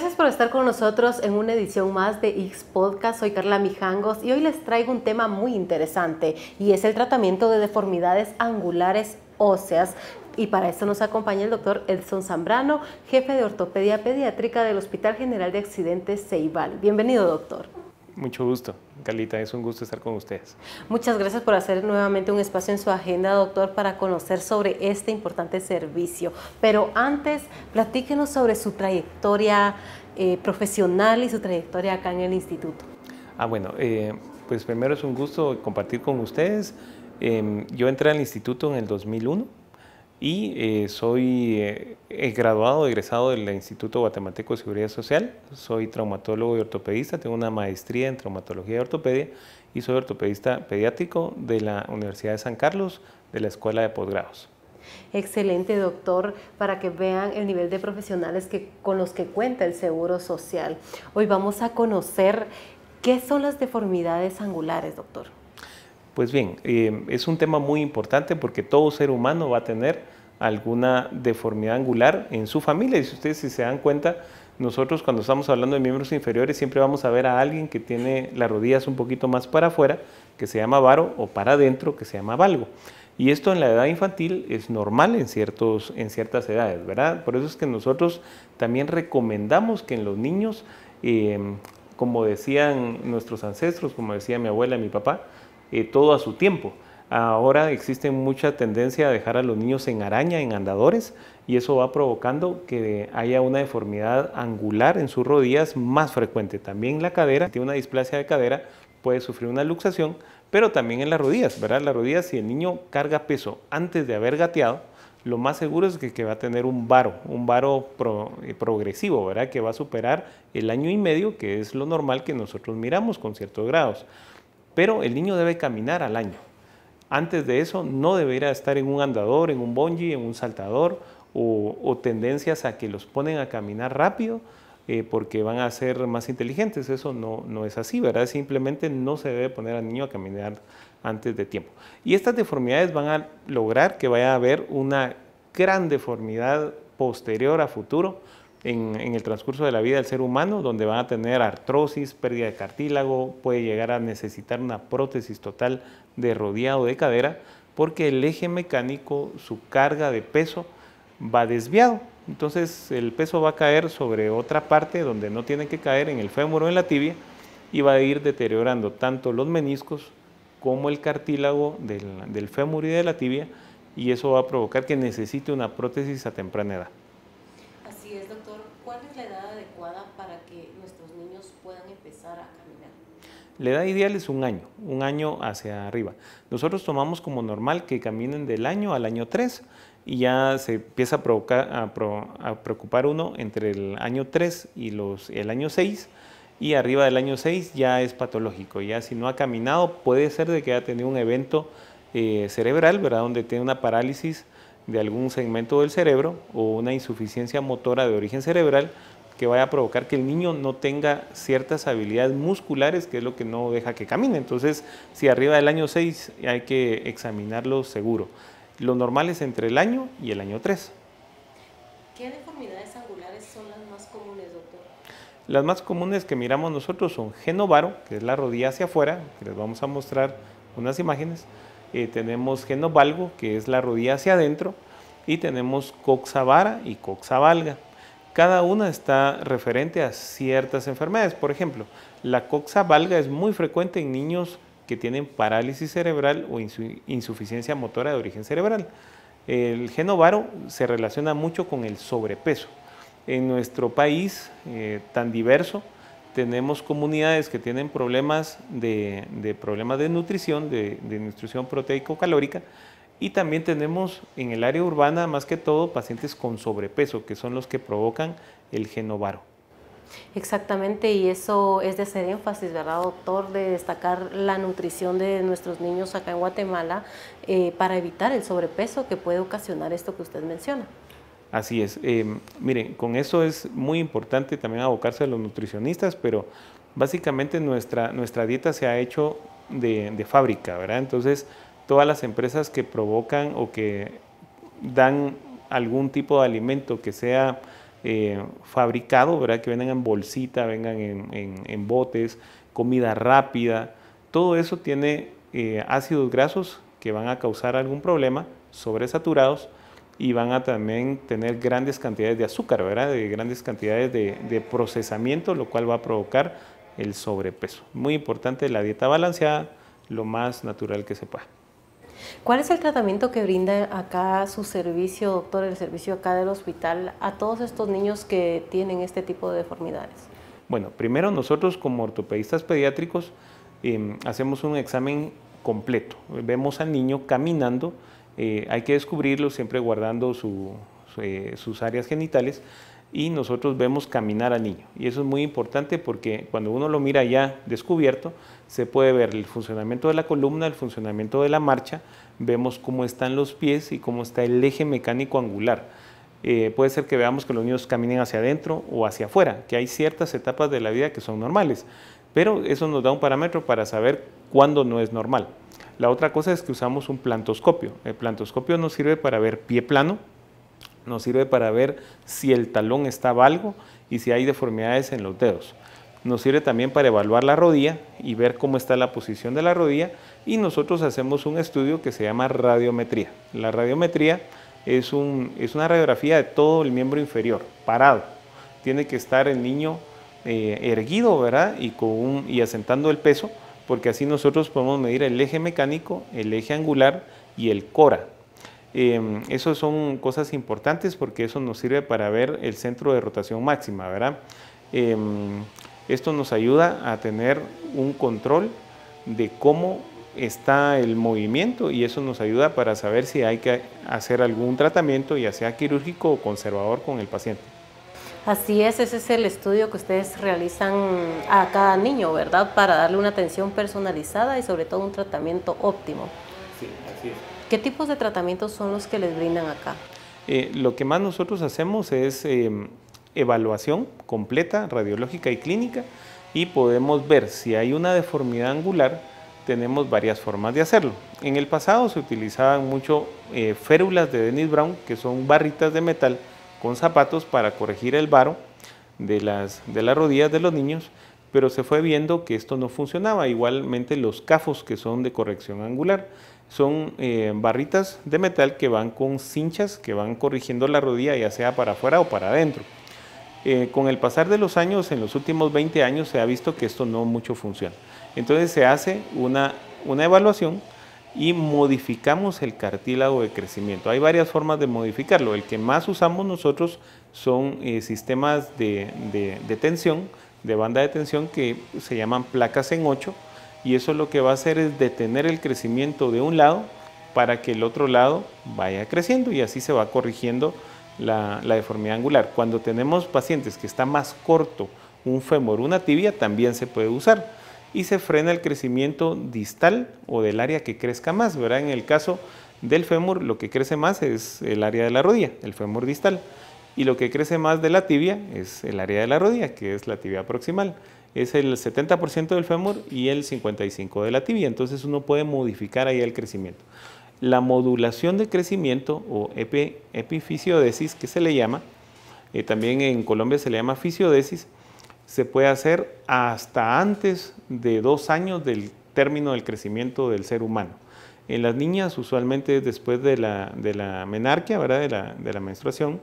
Gracias por estar con nosotros en una edición más de X Podcast. Soy Carla Mijangos y hoy les traigo un tema muy interesante y es el tratamiento de deformidades angulares óseas. Y para esto nos acompaña el doctor Edson Zambrano, jefe de ortopedia pediátrica del Hospital General de Accidentes Ceibal. Bienvenido, doctor. Mucho gusto, Carlita, es un gusto estar con ustedes. Muchas gracias por hacer nuevamente un espacio en su agenda, doctor, para conocer sobre este importante servicio. Pero antes, platíquenos sobre su trayectoria eh, profesional y su trayectoria acá en el instituto. Ah, bueno, eh, pues primero es un gusto compartir con ustedes. Em, yo entré al instituto en el 2001 y eh, soy eh, graduado, egresado del Instituto Guatemalteco de Seguridad Social, soy traumatólogo y ortopedista, tengo una maestría en traumatología y ortopedia y soy ortopedista pediátrico de la Universidad de San Carlos, de la Escuela de Posgrados. Excelente, doctor, para que vean el nivel de profesionales con los que cuenta el Seguro Social. Hoy vamos a conocer qué son las deformidades angulares, doctor. Pues bien, eh, es un tema muy importante porque todo ser humano va a tener alguna deformidad angular en su familia. Y si ustedes se dan cuenta, nosotros cuando estamos hablando de miembros inferiores siempre vamos a ver a alguien que tiene las rodillas un poquito más para afuera, que se llama varo, o para adentro, que se llama valgo. Y esto en la edad infantil es normal en, ciertos, en ciertas edades, ¿verdad? Por eso es que nosotros también recomendamos que en los niños, eh, como decían nuestros ancestros, como decía mi abuela y mi papá, eh, todo a su tiempo. Ahora existe mucha tendencia a dejar a los niños en araña, en andadores, y eso va provocando que haya una deformidad angular en sus rodillas más frecuente. También la cadera, si tiene una displasia de cadera, puede sufrir una luxación, pero también en las rodillas, ¿verdad? Las rodillas, si el niño carga peso antes de haber gateado, lo más seguro es que, va a tener un varo, un varo eh, progresivo, ¿verdad? Que va a superar el año y medio, que es lo normal que nosotros miramos con ciertos grados pero el niño debe caminar al año. Antes de eso no debería estar en un andador, en un bungee, en un saltador o, tendencias a que los ponen a caminar rápido eh, porque van a ser más inteligentes. Eso no, no es así, ¿verdad? Simplemente no se debe poner al niño a caminar antes de tiempo. Y estas deformidades van a lograr que vaya a haber una gran deformidad posterior a futuro en, el transcurso de la vida del ser humano, donde van a tener artrosis, pérdida de cartílago, puede llegar a necesitar una prótesis total de rodeado de cadera, porque el eje mecánico, su carga de peso va desviado. Entonces el peso va a caer sobre otra parte donde no tiene que caer, en el fémur o en la tibia, y va a ir deteriorando tanto los meniscos como el cartílago del, del fémur y de la tibia, y eso va a provocar que necesite una prótesis a temprana edad. La edad ideal es un año, un año hacia arriba. Nosotros tomamos como normal que caminen del año al año 3 y ya se empieza a, preocupar uno entre el año 3 y los, el año 6 y arriba del año 6 ya es patológico, ya si no ha caminado puede ser de que ha tenido un evento eh, cerebral, ¿verdad? donde tiene una parálisis de algún segmento del cerebro o una insuficiencia motora de origen cerebral que vaya a provocar que el niño no tenga ciertas habilidades musculares, que es lo que no deja que camine. Entonces, si arriba del año 6 hay que examinarlo seguro. Lo normal es entre el año y el año 3. ¿Qué deformidades angulares son las más comunes, doctor? Las más comunes que miramos nosotros son genovaro, que es la rodilla hacia afuera, que les vamos a mostrar unas imágenes. Eh, tenemos genovalgo, que es la rodilla hacia adentro. Y tenemos coxavara y coxavalga. Cada una está referente a ciertas enfermedades. Por ejemplo, la coxa valga es muy frecuente en niños que tienen parálisis cerebral o insuficiencia motora de origen cerebral. El genovaro se relaciona mucho con el sobrepeso. En nuestro país eh, tan diverso, tenemos comunidades que tienen problemas de, problemas de nutrición, de nutrición proteico-calórica, y también tenemos en el área urbana, más que todo, pacientes con sobrepeso, que son los que provocan el genovaro. Exactamente, y eso es de ser énfasis, ¿verdad, doctor? De destacar la nutrición de nuestros niños acá en Guatemala eh, para evitar el sobrepeso que puede ocasionar esto que usted menciona. Así es. Eh, miren, con eso es muy importante también abocarse a los nutricionistas, pero básicamente nuestra, nuestra dieta se ha hecho de, de fábrica, ¿verdad? Entonces, todas las empresas que provocan o que dan algún tipo de alimento que sea eh, fabricado, ¿verdad? que vengan en bolsita, vengan en, botes, comida rápida, todo eso tiene eh, ácidos grasos que van a causar algún problema, sobresaturados, y van a también tener grandes cantidades de azúcar, ¿verdad? de grandes cantidades de procesamiento, lo cual va a provocar el sobrepeso. Muy importante la dieta balanceada, lo más natural que se pueda. ¿Cuál es el tratamiento que brinda acá su servicio, doctor, el servicio acá del hospital a todos estos niños que tienen este tipo de deformidades? Bueno, primero nosotros como ortopedistas pediátricos em, hacemos un examen completo. Vemos al niño caminando, eh, hay que descubrirlo siempre guardando eh, sus áreas genitales y nosotros vemos caminar al niño. Y eso es muy importante porque cuando uno lo mira ya descubierto, se puede ver el funcionamiento de la columna, el funcionamiento de la marcha, vemos cómo están los pies y cómo está el eje mecánico angular. Eh, puede ser que veamos que los niños caminen hacia adentro o hacia afuera, que hay ciertas etapas de la vida que son normales, pero eso nos da un parámetro para saber cuándo no es normal. La otra cosa es que usamos un plantoscopio. El plantoscopio nos sirve para ver pie plano, nos sirve para ver si el talón está valgo y si hay deformidades en los dedos. Nos sirve también para evaluar la rodilla y ver cómo está la posición de la rodilla y nosotros hacemos un estudio que se llama radiometría. La radiometría es, una radiografía de todo el miembro inferior, parado. Tiene que estar el niño eh, erguido, Y, con y asentando el peso, porque así nosotros podemos medir el eje mecánico, el eje angular y el cora, eh, eso son cosas importantes porque eso nos sirve para ver el centro de rotación máxima, ¿verdad? Em, esto nos ayuda a tener un control de cómo está el movimiento y eso nos ayuda para saber si hay que hacer algún tratamiento, ya sea quirúrgico o conservador con el paciente. Así es, ese es el estudio que ustedes realizan a cada niño, ¿verdad? Para darle una atención personalizada y sobre todo un tratamiento óptimo. Sí, así es. ¿Qué tipos de tratamientos son los que les brindan acá? Eh, lo que más nosotros hacemos es em, evaluación completa, radiológica y clínica, y podemos ver si hay una deformidad angular, tenemos varias formas de hacerlo. En el pasado se utilizaban mucho eh, férulas de Dennis Brown, que son barritas de metal con zapatos para corregir el varo de las, de las rodillas de los niños, pero se fue viendo que esto no funcionaba. Igualmente los cafos que son de corrección angular son eh, barritas de metal que van con cinchas que van corrigiendo la rodilla ya sea para afuera o para adentro. Eh, con el pasar de los años, en los últimos 20 años, se ha visto que esto no mucho funciona. Entonces se hace una, evaluación y modificamos el cartílago de crecimiento. Hay varias formas de modificarlo. El que más usamos nosotros son eh, sistemas de, de, de tensión, de banda de tensión que se llaman placas en 8 y eso lo que va a hacer es detener el crecimiento de un lado para que el otro lado vaya creciendo y así se va corrigiendo la, deformidad angular. Cuando tenemos pacientes que está más corto un fémur, una tibia, también se puede usar y se frena el crecimiento distal o del área que crezca más, ¿verdad? En el caso del fémur lo que crece más es el área de la rodilla, el fémur distal, y lo que crece más de la tibia es el área de la rodilla, que es la tibia proximal es el 70% del fémur y el 55% de la tibia. Entonces uno puede modificar ahí el crecimiento. La modulación de crecimiento o epifisiodesis, que se le llama, eh, también en Colombia se le llama fisiodesis, se puede hacer hasta antes de dos años del término del crecimiento del ser humano. En las niñas, usualmente después de la, menarquia, ¿verdad? de la menstruación,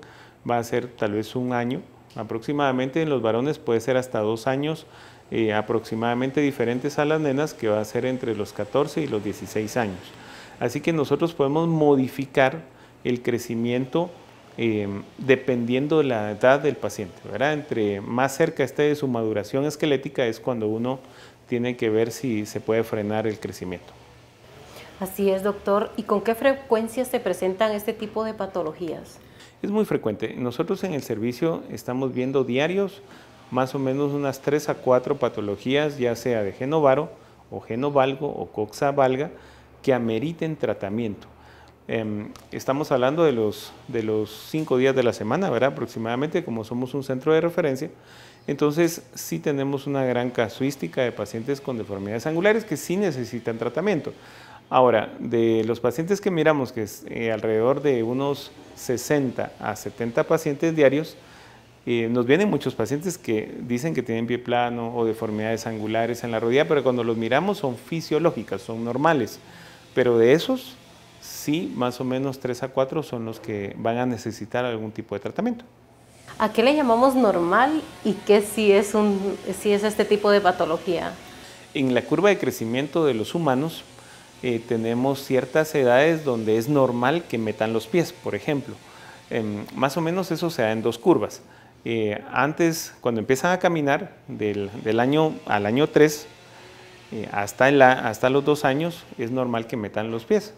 va a ser tal vez un año aproximadamente en los varones puede ser hasta dos años eh, aproximadamente diferentes a las nenas que va a ser entre los 14 y los 16 años. Así que nosotros podemos modificar el crecimiento eh, dependiendo de la edad del paciente. Entre más cerca esté de su maduración esquelética es cuando uno tiene que ver si se puede frenar el crecimiento. Así es, doctor. ¿Y con qué frecuencia se presentan este tipo de patologías? Es muy frecuente. Nosotros en el servicio estamos viendo diarios más o menos unas tres a cuatro patologías, ya sea de genovaro o genovalgo o coxavalga, que ameriten tratamiento. Em, estamos hablando de los, de los cinco días de la semana, ¿verdad? Aproximadamente, como somos un centro de referencia. Entonces, sí tenemos una gran casuística de pacientes con deformidades angulares que sí necesitan tratamiento. Ahora, de los pacientes que miramos, que es eh, alrededor de unos 60 a 70 pacientes diarios, eh, nos vienen muchos pacientes que dicen que tienen pie plano o deformidades angulares en la rodilla, pero cuando los miramos son fisiológicas, son normales. Pero de esos, sí, más o menos 3 a 4 son los que van a necesitar algún tipo de tratamiento. ¿A qué le llamamos normal y qué si es, un, es este tipo de patología? En la curva de crecimiento de los humanos, eh, tenemos ciertas edades donde es normal que metan los pies, por ejemplo. Em, más o menos eso se da en dos curvas. Eh, antes, cuando empiezan a caminar, del, año al año 3, eh, hasta, hasta los dos años, es normal que metan los pies.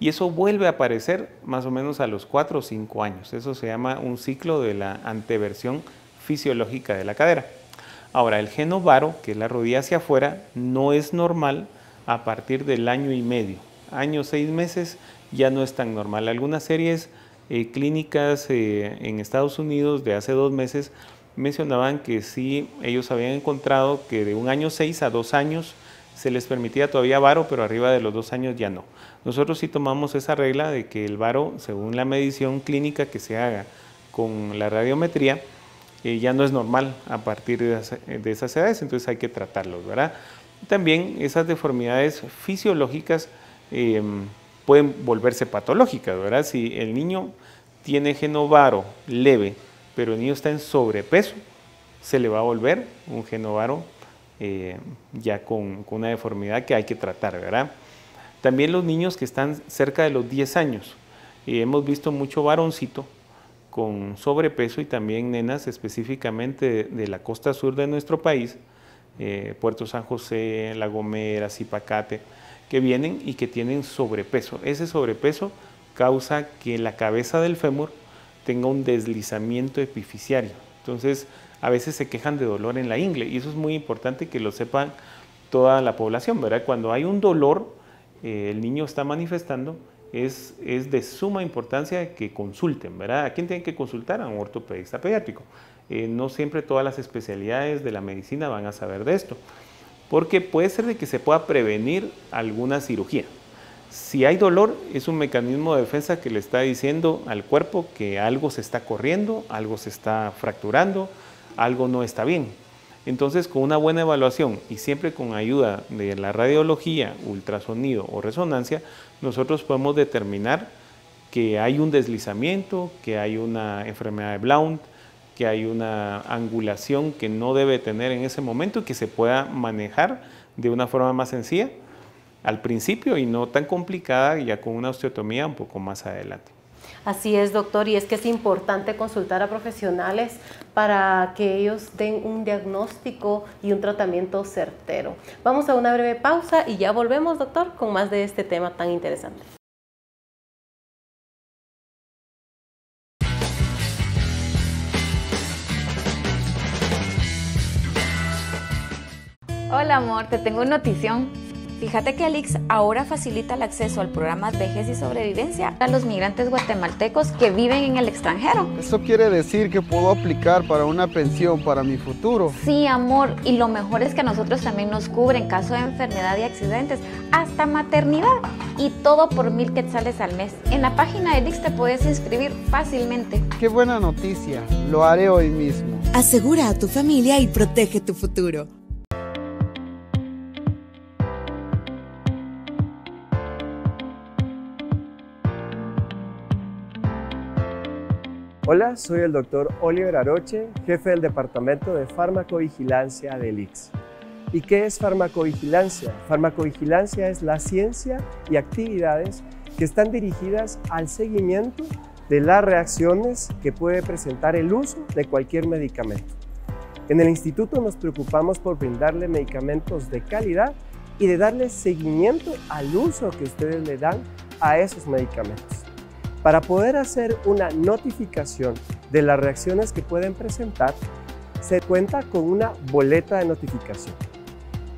Y eso vuelve a aparecer más o menos a los 4 o 5 años. Eso se llama un ciclo de la anteversión fisiológica de la cadera. Ahora, el genovaro, que es la rodilla hacia afuera, no es normal a partir del año y medio. Año, seis meses ya no es tan normal. Algunas series eh, clínicas eh, en Estados Unidos de hace dos meses mencionaban que sí, ellos habían encontrado que de un año seis a dos años se les permitía todavía varo, pero arriba de los dos años ya no. Nosotros sí tomamos esa regla de que el varo, según la medición clínica que se haga con la radiometría, eh, ya no es normal a partir de, esas, de edades, entonces hay que tratarlos, ¿verdad? También esas deformidades fisiológicas eh, pueden volverse patológicas, ¿verdad? Si el niño tiene genovaro leve, pero el niño está en sobrepeso, se le va a volver un genovaro eh, ya con, una deformidad que hay que tratar, ¿verdad? También los niños que están cerca de los 10 años, y eh, hemos visto mucho varoncito con sobrepeso y también nenas específicamente de la costa sur de nuestro país, eh, Puerto San José, La Gomera, Zipacate, que vienen y que tienen sobrepeso. Ese sobrepeso causa que la cabeza del fémur tenga un deslizamiento epificiario. Entonces, a veces se quejan de dolor en la ingle y eso es muy importante que lo sepan toda la población, ¿verdad? Cuando hay un dolor, eh, el niño está manifestando, es, es de suma importancia que consulten, ¿verdad? ¿A quién tienen que consultar? A un ortopedista pediátrico. Eh, no siempre todas las especialidades de la medicina van a saber de esto, porque puede ser de que se pueda prevenir alguna cirugía. Si hay dolor, es un mecanismo de defensa que le está diciendo al cuerpo que algo se está corriendo, algo se está fracturando, algo no está bien. Entonces, con una buena evaluación y siempre con ayuda de la radiología, ultrasonido o resonancia, nosotros podemos determinar que hay un deslizamiento, que hay una enfermedad de Blount, que hay una angulación que no debe tener en ese momento y que se pueda manejar de una forma más sencilla al principio y no tan complicada, ya con una osteotomía un poco más adelante. Así es, doctor, y es que es importante consultar a profesionales para que ellos den un diagnóstico y un tratamiento certero. Vamos a una breve pausa y ya volvemos, doctor, con más de este tema tan interesante. Hola amor, te tengo una notición. Fíjate que Alix ahora facilita el acceso al programa Vejez y Sobrevivencia a los migrantes guatemaltecos que viven en el extranjero. ¿Eso quiere decir que puedo aplicar para una pensión para mi futuro? Sí, amor, y lo mejor es que a nosotros también nos cubren en caso de enfermedad y accidentes, hasta maternidad, y todo por mil quetzales al mes. En la página de Alix te puedes inscribir fácilmente. ¡Qué buena noticia! Lo haré hoy mismo. Asegura a tu familia y protege tu futuro. Hola, soy el doctor Oliver Aroche, jefe del Departamento de Farmacovigilancia del ICS. ¿Y qué es farmacovigilancia? Farmacovigilancia es la ciencia y actividades que están dirigidas al seguimiento de las reacciones que puede presentar el uso de cualquier medicamento. En el instituto nos preocupamos por brindarle medicamentos de calidad y de darle seguimiento al uso que ustedes le dan a esos medicamentos. Para poder hacer una notificación de las reacciones que pueden presentar, se cuenta con una boleta de notificación.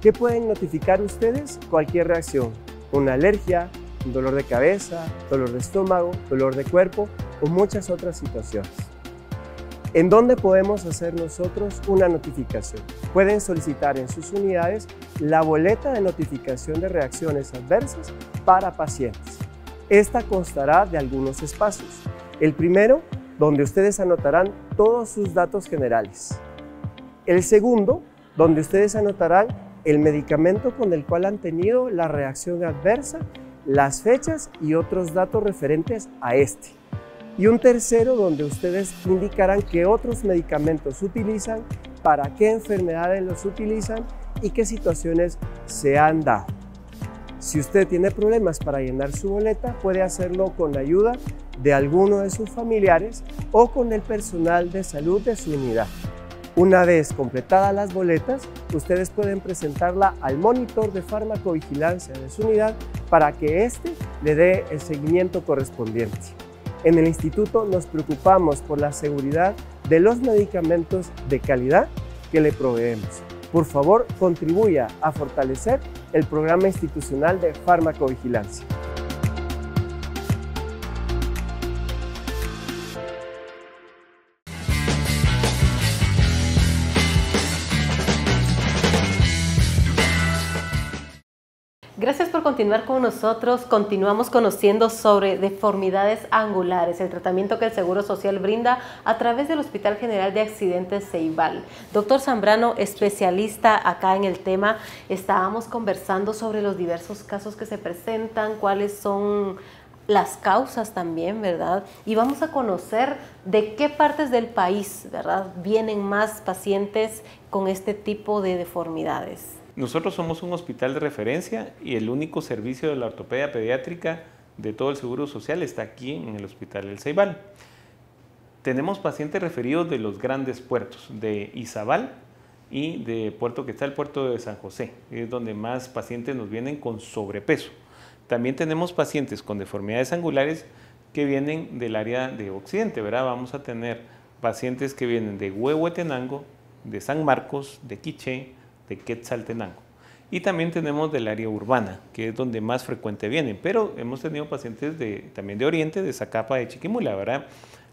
¿Qué pueden notificar ustedes? Cualquier reacción, una alergia, un dolor de cabeza, dolor de estómago, dolor de cuerpo o muchas otras situaciones. ¿En dónde podemos hacer nosotros una notificación? Pueden solicitar en sus unidades la boleta de notificación de reacciones adversas para pacientes. Esta constará de algunos espacios. El primero, donde ustedes anotarán todos sus datos generales. El segundo, donde ustedes anotarán el medicamento con el cual han tenido la reacción adversa, las fechas y otros datos referentes a este. Y un tercero donde ustedes indicarán qué otros medicamentos utilizan, para qué enfermedades los utilizan y qué situaciones se han dado. Si usted tiene problemas para llenar su boleta, puede hacerlo con la ayuda de alguno de sus familiares o con el personal de salud de su unidad. Una vez completadas las boletas, ustedes pueden presentarla al monitor de farmacovigilancia de su unidad para que éste le dé el seguimiento correspondiente. En el instituto nos preocupamos por la seguridad de los medicamentos de calidad que le proveemos. Por favor, contribuya a fortalecer el programa institucional de farmacovigilancia. Gracias por continuar con nosotros. Continuamos conociendo sobre deformidades angulares, el tratamiento que el Seguro Social brinda a través del Hospital General de Accidentes Ceibal. Doctor Zambrano, especialista acá en el tema, estábamos conversando sobre los diversos casos que se presentan, cuáles son las causas también, ¿verdad? Y vamos a conocer de qué partes del país, ¿verdad? Vienen más pacientes con este tipo de deformidades. Nosotros somos un hospital de referencia y el único servicio de la ortopedia pediátrica de todo el Seguro Social está aquí en el Hospital El Ceibal. Tenemos pacientes referidos de los grandes puertos, de Izabal y de Puerto que está el puerto de San José, es donde más pacientes nos vienen con sobrepeso. También tenemos pacientes con deformidades angulares que vienen del área de Occidente, ¿verdad? Vamos a tener pacientes que vienen de Huehuetenango, de San Marcos, de Quiché, de Quetzaltenango. Y también tenemos del área urbana, que es donde más frecuente vienen, pero hemos tenido pacientes de, también de Oriente, de Zacapa, de Chiquimula, ¿verdad?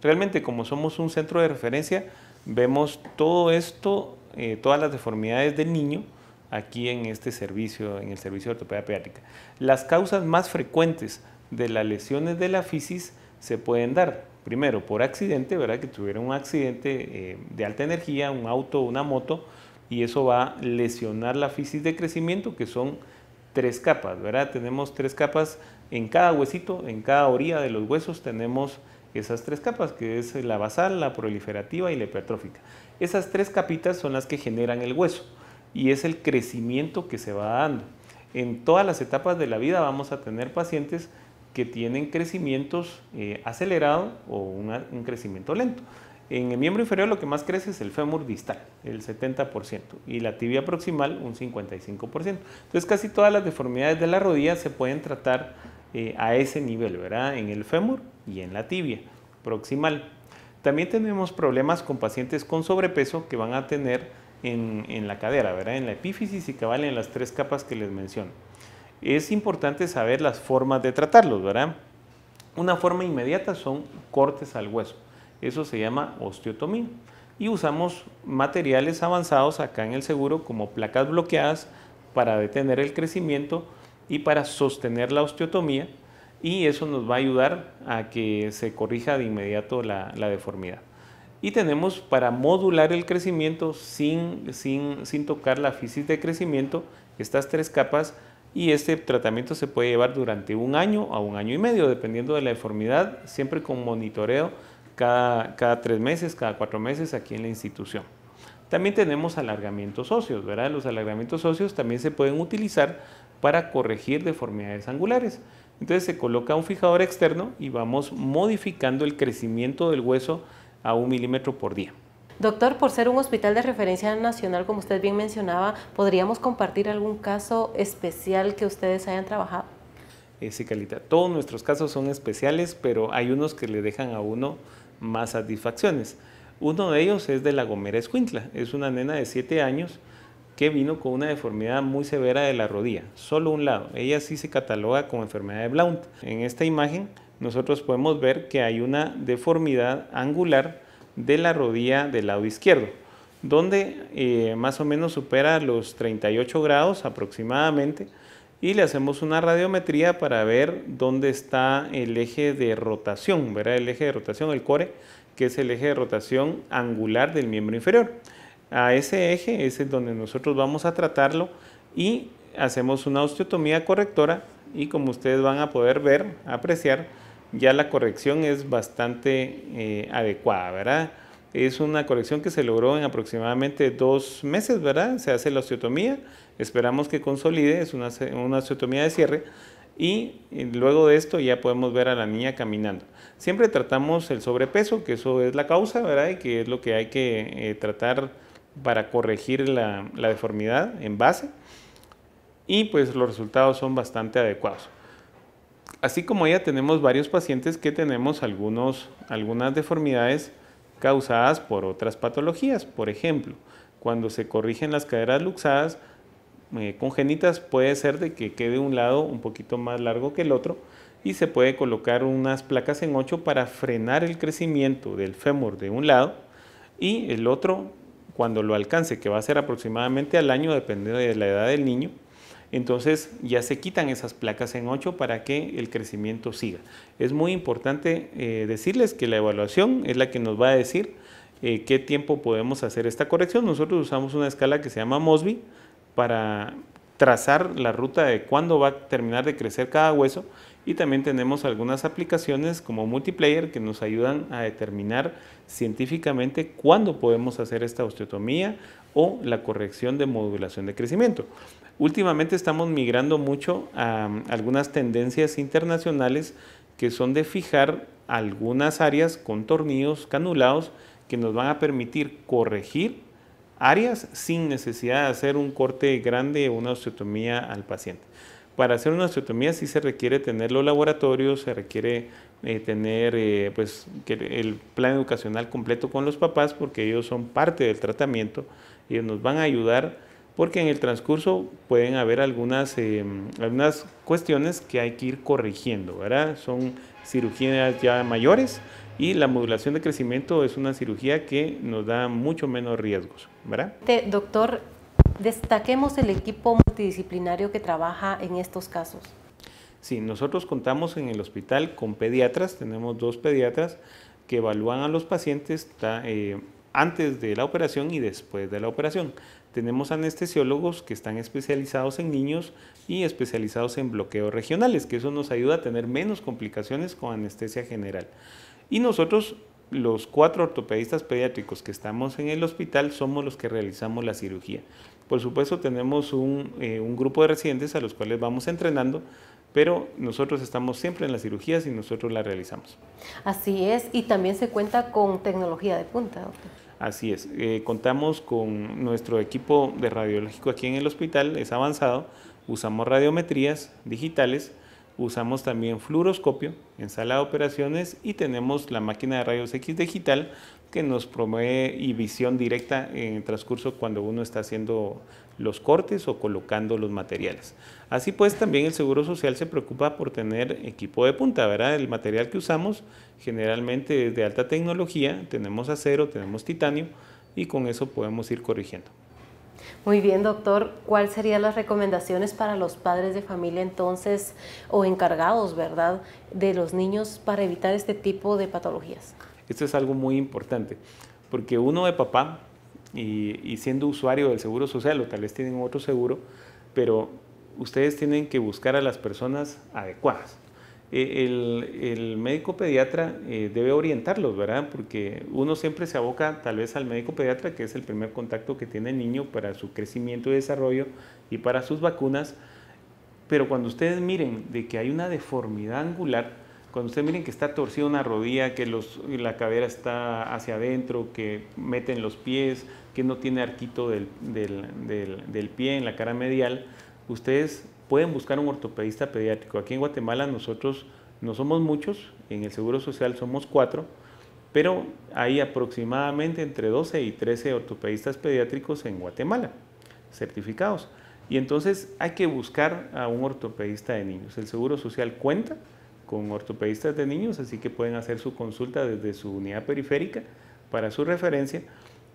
Realmente como somos un centro de referencia, vemos todo esto, eh, todas las deformidades del niño aquí en este servicio, en el servicio de ortopedia pediátrica. Las causas más frecuentes de las lesiones de la fisis se pueden dar, primero por accidente, ¿verdad? Que tuvieron un accidente eh, de alta energía, un auto, una moto, y eso va a lesionar la fisis de crecimiento, que son tres capas, ¿verdad? Tenemos tres capas en cada huesito, en cada orilla de los huesos tenemos esas tres capas, que es la basal, la proliferativa y la hipertrófica. Esas tres capitas son las que generan el hueso y es el crecimiento que se va dando. En todas las etapas de la vida vamos a tener pacientes que tienen crecimientos acelerados eh, acelerado o un crecimiento lento. En el miembro inferior lo que más crece es el fémur distal, el 70%, y la tibia proximal un 55%. Entonces casi todas las deformidades de la rodilla se pueden tratar eh, a ese nivel, ¿verdad? En el fémur y en la tibia proximal. También tenemos problemas con pacientes con sobrepeso que van a tener en, en la cadera, ¿verdad? En la epífisis y cabal en las tres capas que les menciono. Es importante saber las formas de tratarlos, ¿verdad? Una forma inmediata son cortes al hueso eso se llama osteotomía. Y usamos materiales avanzados acá en el seguro como placas bloqueadas para detener el crecimiento y para sostener la osteotomía y eso nos va a ayudar a que se corrija de inmediato la, deformidad. Y tenemos para modular el crecimiento sin, sin tocar la fisis de crecimiento estas tres capas y este tratamiento se puede llevar durante un año a un año y medio dependiendo de la deformidad, siempre con monitoreo cada, tres meses, cada cuatro meses aquí en la institución. También tenemos alargamientos óseos, ¿verdad? Los alargamientos óseos también se pueden utilizar para corregir deformidades angulares. Entonces se coloca un fijador externo y vamos modificando el crecimiento del hueso a un milímetro por día. Doctor, por ser un hospital de referencia nacional, como usted bien mencionaba, ¿podríamos compartir algún caso especial que ustedes hayan trabajado? Eh, sí, Calita, todos nuestros casos son especiales, pero hay unos que le dejan a uno más satisfacciones. Uno de ellos es de la Gomera Escuintla, es una nena de 7 años que vino con una deformidad muy severa de la rodilla, solo un lado. Ella sí se cataloga como enfermedad de Blount. En esta imagen nosotros podemos ver que hay una deformidad angular de la rodilla del lado izquierdo, donde eh, más o menos supera los 38 grados aproximadamente, y le hacemos una radiometría para ver dónde está el eje de rotación, ¿verdad? El eje de rotación, el core, que es el eje de rotación angular del miembro inferior. A ese eje ese es donde nosotros vamos a tratarlo y hacemos una osteotomía correctora y como ustedes van a poder ver, apreciar, ya la corrección es bastante eh, adecuada, ¿verdad? Es una corrección que se logró en aproximadamente dos meses, ¿verdad? Se hace la osteotomía, esperamos que consolide, es una, osteotomía de cierre y luego de esto ya podemos ver a la niña caminando. Siempre tratamos el sobrepeso, que eso es la causa, ¿verdad? Y que es lo que hay que eh, tratar para corregir la, deformidad en base. Y pues los resultados son bastante adecuados. Así como ya tenemos varios pacientes que tenemos algunos, algunas deformidades causadas por otras patologías. Por ejemplo, cuando se corrigen las caderas luxadas eh, congénitas puede ser de que quede un lado un poquito más largo que el otro y se puede colocar unas placas en 8 para frenar el crecimiento del fémur de un lado y el otro cuando lo alcance, que va a ser aproximadamente al año, dependiendo de la edad del niño, entonces ya se quitan esas placas en 8 para que el crecimiento siga. Es muy importante eh, decirles que la evaluación es la que nos va a decir eh, qué tiempo podemos hacer esta corrección. Nosotros usamos una escala que se llama Mosby para trazar la ruta de cuándo va a terminar de crecer cada hueso y también tenemos algunas aplicaciones como multiplayer que nos ayudan a determinar científicamente cuándo podemos hacer esta osteotomía o la corrección de modulación de crecimiento. Últimamente estamos migrando mucho a um, algunas tendencias internacionales que son de fijar algunas áreas con tornillos canulados que nos van a permitir corregir áreas sin necesidad de hacer un corte grande o una osteotomía al paciente. Para hacer una osteotomía sí se requiere tener los laboratorios, se requiere eh, tener eh, pues, el plan educacional completo con los papás porque ellos son parte del tratamiento, y nos van a ayudar porque en el transcurso pueden haber algunas, eh, algunas cuestiones que hay que ir corrigiendo, ¿verdad? Son cirugías ya mayores y la modulación de crecimiento es una cirugía que nos da mucho menos riesgos, ¿verdad? Doctor, destaquemos el equipo multidisciplinario que trabaja en estos casos? Sí, nosotros contamos en el hospital con pediatras, tenemos dos pediatras que evalúan a los pacientes eh, antes de la operación y después de la operación. Tenemos anestesiólogos que están especializados en niños y especializados en bloqueos regionales, que eso nos ayuda a tener menos complicaciones con anestesia general. Y nosotros los cuatro ortopedistas pediátricos que estamos en el hospital somos los que realizamos la cirugía. Por supuesto, tenemos eh, un, grupo de residentes a los cuales vamos entrenando pero nosotros estamos siempre en las cirugías y nosotros las realizamos. Así es, y también se cuenta con tecnología de punta, doctor. Así es, eh, contamos con nuestro equipo de radiológico aquí en el hospital, es avanzado, usamos radiometrías digitales, usamos también fluoroscopio en sala de operaciones y tenemos la máquina de rayos X digital que nos promueve y visión directa en el transcurso cuando uno está haciendo los cortes o colocando los materiales. Así pues, también el Seguro Social se preocupa por tener equipo de punta, ¿verdad? El material que usamos generalmente es de alta tecnología, tenemos acero, tenemos titanio y con eso podemos ir corrigiendo. Muy bien, doctor. ¿Cuáles serían las recomendaciones para los padres de familia entonces o encargados, verdad, de los niños para evitar este tipo de patologías? Esto es algo muy importante, porque uno de papá y, y siendo usuario del seguro social o tal vez tienen otro seguro, pero ustedes tienen que buscar a las personas adecuadas. Eh, el, médico pediatra eh, debe orientarlos, ¿verdad? Porque uno siempre se aboca tal vez al médico pediatra, que es el primer contacto que tiene el niño para su crecimiento y desarrollo y para sus vacunas, pero cuando ustedes miren de que hay una deformidad angular, cuando ustedes miren que está torcida una rodilla, que la cadera está hacia adentro, que meten los pies, que no tiene arquito del, del pie en la cara medial, ustedes pueden buscar un ortopedista pediátrico. Aquí en Guatemala nosotros no somos muchos, en el Seguro Social somos cuatro, pero hay aproximadamente entre 12 y 13 ortopedistas pediátricos en Guatemala, certificados. Y entonces hay que buscar a un ortopedista de niños. El Seguro Social cuenta con ortopedistas de niños, así que pueden hacer su consulta desde su unidad periférica para su referencia,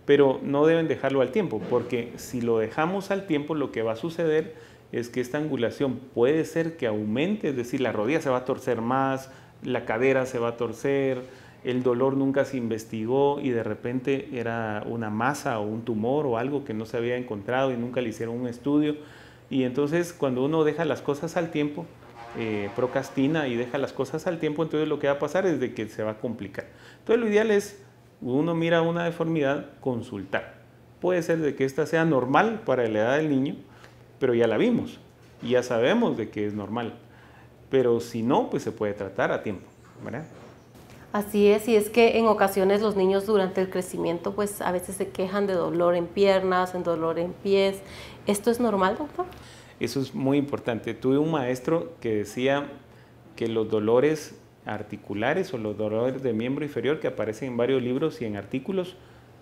pero no deben dejarlo al tiempo, porque si lo dejamos al tiempo, lo que va a suceder es que esta angulación puede ser que aumente, es decir, la rodilla se va a torcer más, la cadera se va a torcer, el dolor nunca se investigó y de repente era una masa o un tumor o algo que no se había encontrado y nunca le hicieron un estudio. Y entonces cuando uno deja las cosas al tiempo, eh, procrastina y deja las cosas al tiempo, entonces lo que va a pasar es de que se va a complicar. Entonces lo ideal es, uno mira una deformidad, consultar. Puede ser de que esta sea normal para la edad del niño, pero ya la vimos y ya sabemos de que es normal. Pero si no, pues se puede tratar a tiempo, ¿verdad? Así es, y es que en ocasiones los niños durante el crecimiento pues a veces se quejan de dolor en piernas, en dolor en pies. ¿Esto es normal, doctor? Eso es muy importante. Tuve un maestro que decía que los dolores articulares o los dolores de miembro inferior que aparecen en varios libros y en artículos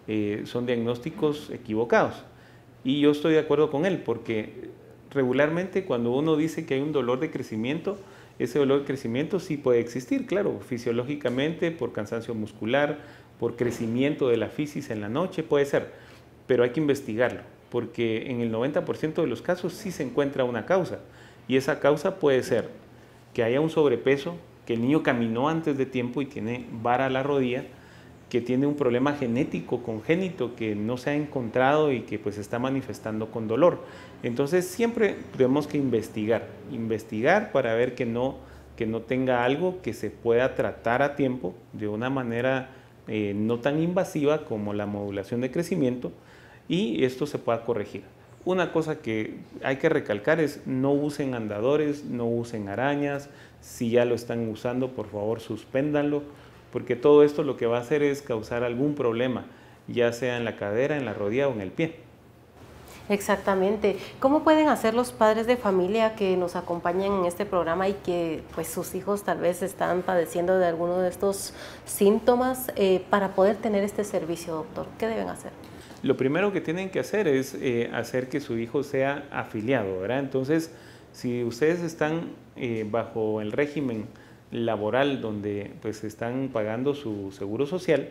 eh, son diagnósticos equivocados. Y yo estoy de acuerdo con él, porque regularmente cuando uno dice que hay un dolor de crecimiento, ese dolor de crecimiento sí puede existir, claro, fisiológicamente, por cansancio muscular, por crecimiento de la fisis en la noche, puede ser, pero hay que investigarlo, porque en el 90% de los casos sí se encuentra una causa, y esa causa puede ser que haya un sobrepeso, que el niño caminó antes de tiempo y tiene vara a la rodilla, que tiene un problema genético congénito que no se ha encontrado y que pues está manifestando con dolor. Entonces siempre tenemos que investigar, investigar para ver que no, que no tenga algo que se pueda tratar a tiempo de una manera eh, no tan invasiva como la modulación de crecimiento y esto se pueda corregir. Una cosa que hay que recalcar es no usen andadores, no usen arañas, si ya lo están usando por favor suspéndanlo porque todo esto lo que va a hacer es causar algún problema, ya sea en la cadera, en la rodilla o en el pie. Exactamente. ¿Cómo pueden hacer los padres de familia que nos acompañan en este programa y que pues sus hijos tal vez están padeciendo de alguno de estos síntomas eh, para poder tener este servicio, doctor? ¿Qué deben hacer? Lo primero que tienen que hacer es eh, hacer que su hijo sea afiliado, ¿verdad? Entonces, si ustedes están eh, bajo el régimen laboral donde pues están pagando su seguro social,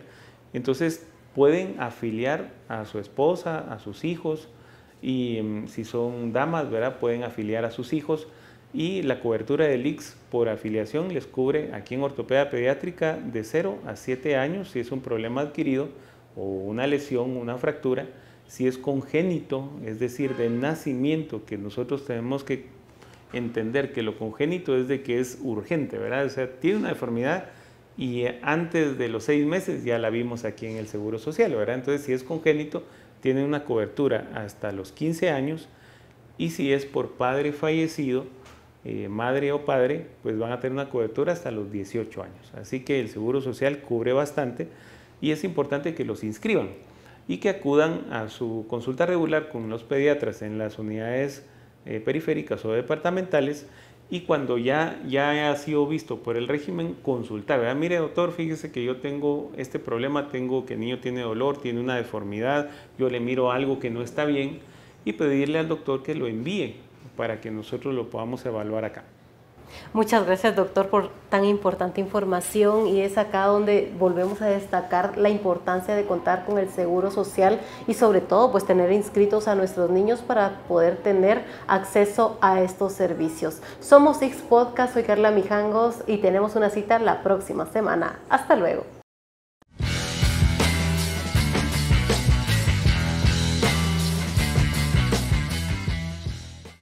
entonces pueden afiliar a su esposa, a sus hijos, y mm, si son damas, ¿verdad? Pueden afiliar a sus hijos y la cobertura del IX por afiliación les cubre aquí en ortopedia pediátrica de 0 a 7 años si es un problema adquirido o una lesión, una fractura, si es congénito, es decir, de nacimiento que nosotros tenemos que entender que lo congénito es de que es urgente, ¿verdad? O sea, tiene una deformidad y antes de los seis meses ya la vimos aquí en el Seguro Social, ¿verdad? Entonces, si es congénito, tiene una cobertura hasta los 15 años y si es por padre fallecido, eh, madre o padre, pues van a tener una cobertura hasta los 18 años. Así que el Seguro Social cubre bastante y es importante que los inscriban y que acudan a su consulta regular con los pediatras en las unidades eh, periféricas o departamentales y cuando ya, ya ha sido visto por el régimen, consultar, Mire doctor, fíjese que yo tengo este problema, tengo que el niño tiene dolor, tiene una deformidad, yo le miro algo que no está bien y pedirle al doctor que lo envíe para que nosotros lo podamos evaluar acá. Muchas gracias, doctor, por tan importante información y es acá donde volvemos a destacar la importancia de contar con el seguro social y sobre todo pues tener inscritos a nuestros niños para poder tener acceso a estos servicios. Somos X Podcast, soy Carla Mijangos y tenemos una cita la próxima semana. Hasta luego.